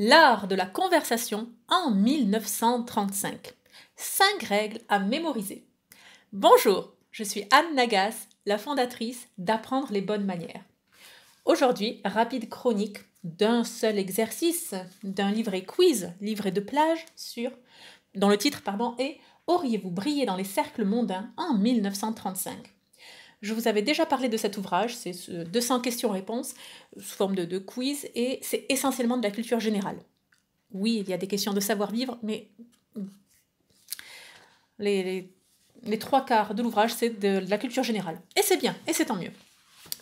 L'art de la conversation en 1935. Cinq règles à mémoriser. Bonjour, je suis Anne Nagas, la fondatrice d'Apprendre les bonnes manières. Aujourd'hui, rapide chronique d'un seul exercice, d'un livret quiz, livret de plage sur dont le titre pardon est Auriez-vous brillé dans les cercles mondains en 1935 je vous avais déjà parlé de cet ouvrage, c'est 200 questions-réponses sous forme de, quiz, et c'est essentiellement de la culture générale. Oui, il y a des questions de savoir-vivre, mais les, trois quarts de l'ouvrage, c'est de, la culture générale. Et c'est bien, et c'est tant mieux.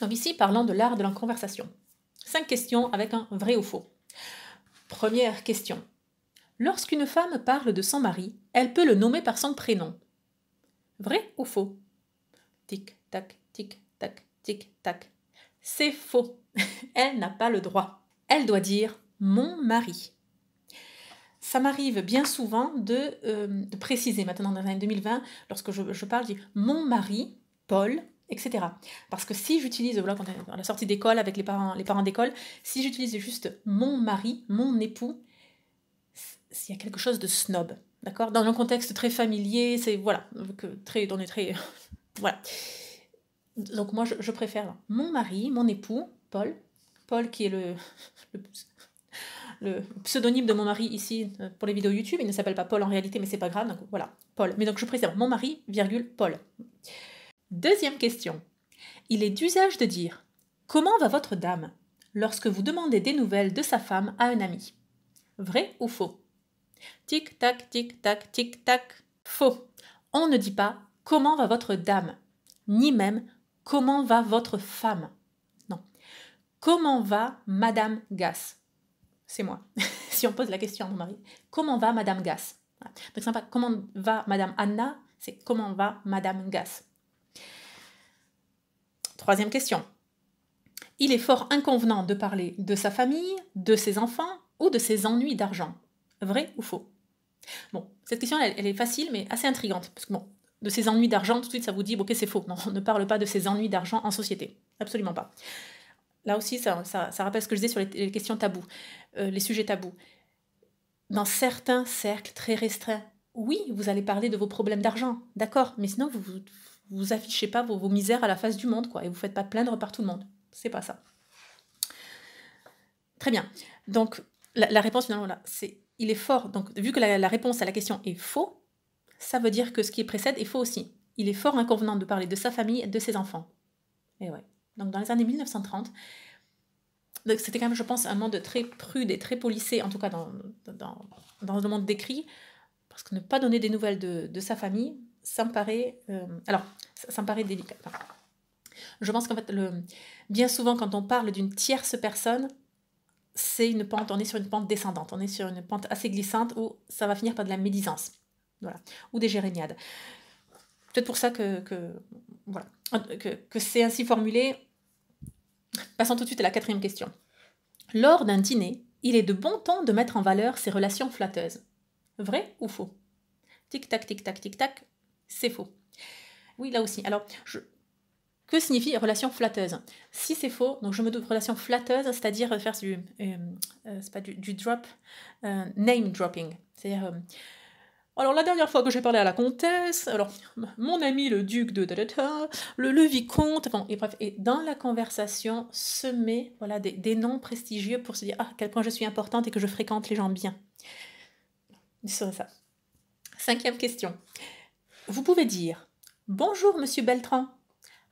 Donc ici, parlons de l'art de la conversation. Cinq questions avec un vrai ou faux. Première question. Lorsqu'une femme parle de son mari, elle peut le nommer par son prénom. Vrai ou faux Tic, tac, tic, tac, tic, tac. C'est faux. Elle n'a pas le droit. Elle doit dire mon mari. Ça m'arrive bien souvent de, euh, préciser maintenant dans l'année 2020, lorsque je, parle, je dis mon mari, Paul, etc. Parce que si j'utilise, voilà, quand on est à la sortie d'école avec les parents, les parents d'école, si j'utilise juste mon mari, mon époux, s'il y a quelque chose de snob, d'accord Dans un contexte très familier, c'est, voilà, que très, on est très, voilà. Donc moi, je, préfère mon mari, mon époux, Paul. Paul qui est le, pseudonyme de mon mari ici euh, pour les vidéos YouTube. Il ne s'appelle pas Paul en réalité, mais c'est pas grave. Donc voilà, Paul. Mais donc je préfère mon mari, virgule, Paul. Deuxième question. Il est d'usage de dire Comment va votre dame lorsque vous demandez des nouvelles de sa femme à un ami Vrai ou faux Tic tac, tic tac, tic tac. Faux. On ne dit pas comment va votre dame, ni même Comment va votre femme Non. Comment va Madame Gass C'est moi. si on pose la question à mon mari. Comment va Madame Gass sympa. Comment va Madame Anna C'est comment va Madame Gass Troisième question. Il est fort inconvenant de parler de sa famille, de ses enfants ou de ses ennuis d'argent. Vrai ou faux Bon, cette question, elle, elle, est facile, mais assez intrigante, parce que bon, de ces ennuis d'argent, tout de suite ça vous dit, ok, c'est faux. Non, on ne parle pas de ces ennuis d'argent en société. Absolument pas. Là aussi, ça, rappelle ce que je disais sur les, questions tabous, euh, les sujets tabous. Dans certains cercles très restreints, oui, vous allez parler de vos problèmes d'argent, d'accord, mais sinon vous, vous, affichez pas vos, misères à la face du monde, quoi, et vous faites pas plaindre par tout le monde. C'est pas ça. Très bien. Donc, la, réponse finalement, là, c'est il est fort. Donc, vu que la réponse à la question est faux, ça veut dire que ce qui précède est faux aussi. Il est fort inconvenant de parler de sa famille et de ses enfants. Et ouais. Donc dans les années 1930, c'était quand même, je pense, un monde très prude et très policé, en tout cas dans, dans, dans le monde décrit, parce que ne pas donner des nouvelles de, de sa famille, ça me paraît, euh, alors, ça, me paraît délicat. je pense qu'en fait, le, bien souvent, quand on parle d'une tierce personne, c'est une pente, on est sur une pente descendante, on est sur une pente assez glissante où ça va finir par de la médisance. Voilà. Ou des géréniades. Peut-être pour ça que, voilà, que, c'est ainsi formulé. Passons tout de suite à la quatrième question. Lors d'un dîner, il est de bon temps de mettre en valeur ses relations flatteuses. Vrai ou faux Tic-tac, tic-tac, tic-tac, c'est faux. Oui, là aussi. Alors, que signifie relation flatteuse Si c'est faux, donc je me doute relation flatteuse, c'est-à-dire faire du, euh, euh, pas du, drop, euh, name dropping. cest alors la dernière fois que j'ai parlé à la comtesse, alors mon ami le duc de le, le vicomte, bon et bref, et dans la conversation met voilà des, des, noms prestigieux pour se dire ah, à quel point je suis importante et que je fréquente les gens bien. C'est ça. Cinquième question. Vous pouvez dire bonjour Monsieur Beltran,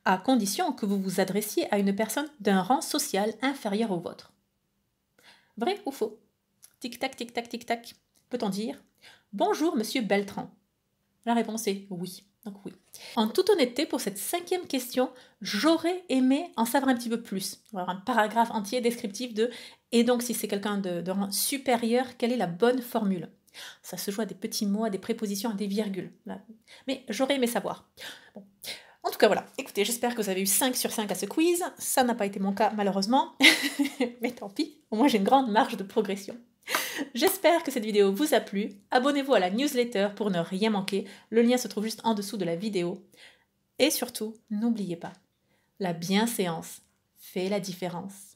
à condition que vous vous adressiez à une personne d'un rang social inférieur au vôtre. Vrai ou faux Tic tac tic tac tic tac. Peut-on dire Bonjour, monsieur Beltran. La réponse est oui. Donc oui. En toute honnêteté, pour cette cinquième question, j'aurais aimé en savoir un petit peu plus. un paragraphe entier descriptif de et donc si c'est quelqu'un de, rang supérieur, quelle est la bonne formule Ça se joue à des petits mots, à des prépositions, à des virgules. Mais j'aurais aimé savoir. En tout cas, voilà. Écoutez, j'espère que vous avez eu 5 sur 5 à ce quiz. Ça n'a pas été mon cas, malheureusement. Mais tant pis, au moins j'ai une grande marge de progression. J'espère que cette vidéo vous a plu. Abonnez-vous à la newsletter pour ne rien manquer. Le lien se trouve juste en dessous de la vidéo. Et surtout, n'oubliez pas, la bienséance fait la différence.